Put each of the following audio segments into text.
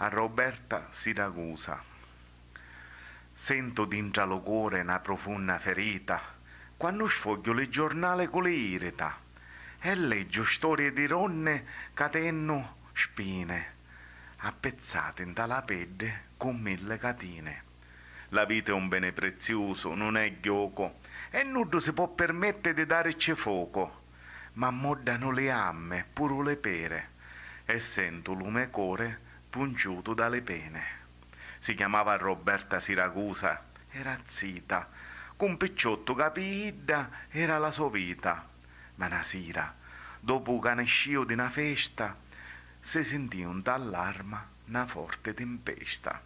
a Roberta Siracusa. Sento d'ingialo cuore una profonda ferita quando sfoglio le giornale con le ireta e leggio storie di ronne catenno spine, appezzate in tala pelle con mille catine. La vita è un bene prezioso, non è gioco, e nudo si può permettere di darci fuoco. Ma moddano le amme, pure le pere, e sento lume core spungiuto dalle pene. Si chiamava Roberta Siracusa, era zita, con picciotto capidda era la sua vita. Ma una sera, dopo che nescio di una festa, si sentì un d'allarma, una forte tempesta.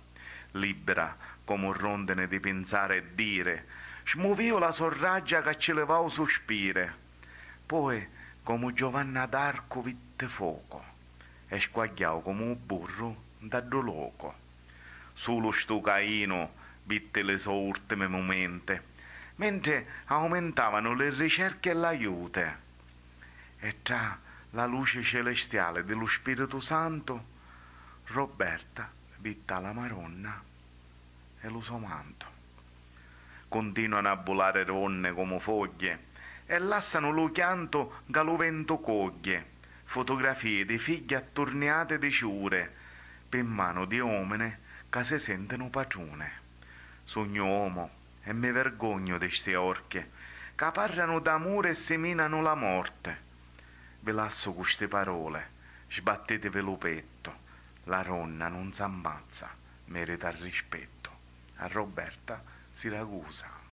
Libera, come un rondine di pensare e dire, smuovio la sorraggia che ci levò sospire. Poi, come Giovanna d'Arco, vitte fuoco e squagliavo come un burro da due loco. Solo sto Caino vitte le sue ultime momente, mentre aumentavano le ricerche e l'aiuto. E tra la luce celestiale dello Spirito Santo, Roberta vitta la Maronna e lo suo manto. Continuano a volare ronne come foglie e lassano lo chianto che lo vento coglie fotografie di figlie attorniate di ciure, per mano di uomini che si sentono paciune. Sogno uomo e mi vergogno di queste orche, che parlano d'amore e seminano la morte. Ve lasso queste parole, sbatteteve lo petto, la ronna non s'ammazza, merita il rispetto. A Roberta Siracusa.